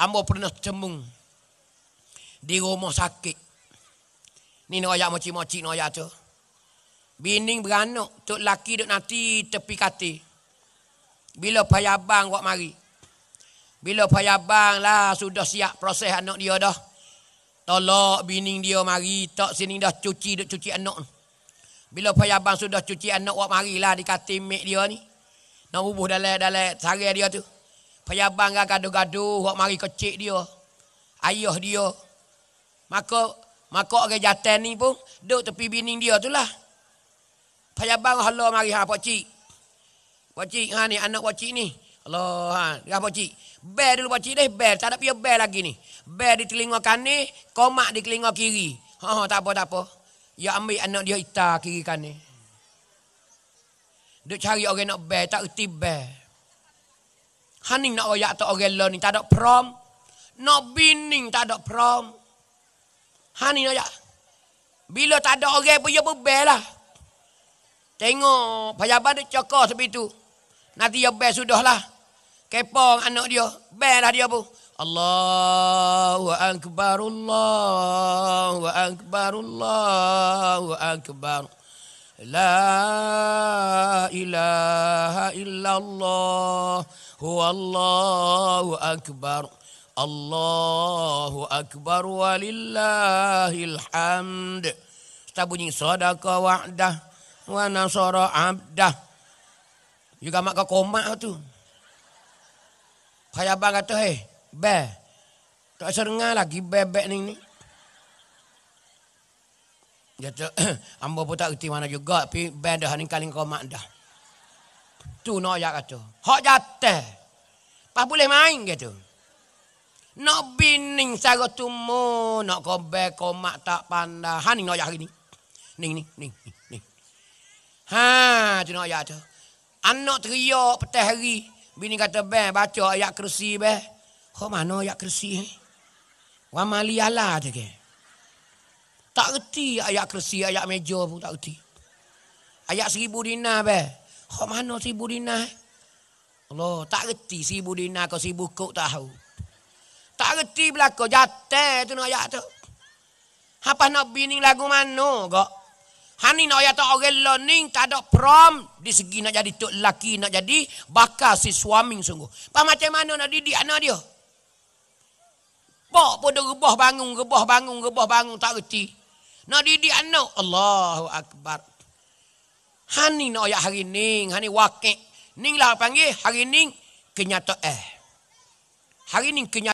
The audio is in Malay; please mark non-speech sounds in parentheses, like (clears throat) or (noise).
Ambo pernah cembung di rumah sakit. Ni nak ayak moci-moci nak ayak tu. Bining beranak, tu laki duk nanti tepi kate. Bila payabang buat mari. Bila payabang lah sudah siap proses anak dia dah. Tolak bining dia mari tak sini dah cuci duk cuci anak. Bila payabang sudah cuci anak buat mari lah di kate mek dia ni. Nak bubuh dalam dalam sarai dia tu. Pejabang gak kan gaduh-gaduh Wak mari kecil dia Ayah dia Maka Maka orang jatan ni pun Duk tepi bini dia tu lah Pejabang halo mari ha pakcik Pakcik ha ni anak pakcik ni Allah ha Dia ha, ya pakcik Bear dulu pakcik deh Bear tak ada pia bear lagi ni Bear di telinga kanan Komak di telinga kiri Ha ha tak apa tak apa Ya ambil anak dia itah kiri kanan Duk cari orang nak bear Tak erti bear Haning nak wayak tu orang lo ni tak ada prom. Nak bining tak ada prom. Haning nak wayak. Bila tak ada orang pun ya bebel lah. Tengok pejabat dia cokor sebab itu. Nanti ya bebel sudah lah. Kepong anak dia. bel lah dia pun. Allahu Akbar Allahu Akbar Allahu Akbar. Allah. لا إله إلا الله هو الله أكبر الله أكبر ولله الحمد تبني صدق وعده ونصر عبده يقع مكا كوما تو كيا بغا تو هي بي تو اسر لagi bebek ni ni jadi (clears throat) ambo pun tak reti mana juga tapi band dah ning kaling komak dah. Tu nak ya kata. Hak jatuh. Pas boleh main gitu. Nak bining saya sara tumu, nak kobe komak tak pandah. Ha ning nak ya hari ni. Ning ning ning ning. Ha tu nak ya tu. Anak teriak petang hari. Bini kata ben baca ayat kursi be. Ho mano ayat kursi? Wa mali ala tu ke. Tak reti ayat kerusi, ayat meja pun tak reti. Ayat seribu dinar be. Kok mana seribu dinar? Eh? Allah, tak reti seribu dinar kau seribu kok tahu. Tak reti belakang jatuh tu nak ayat tu. Apa nak bini lagu mana kok? Hani nak ayat tu orang learning tak ada prom. Di segi nak jadi tu lelaki nak jadi bakar si suami sungguh. Apa macam mana nak didik anak dia? Pak pun dia rebah bangun, rebah bangun, rebah bangun tak reti. Nak didik anak. Allahu Akbar. Hani nak ayat hari ni. Hani wakil. Ni lah panggil hari ni eh, Hari ni kenyataan.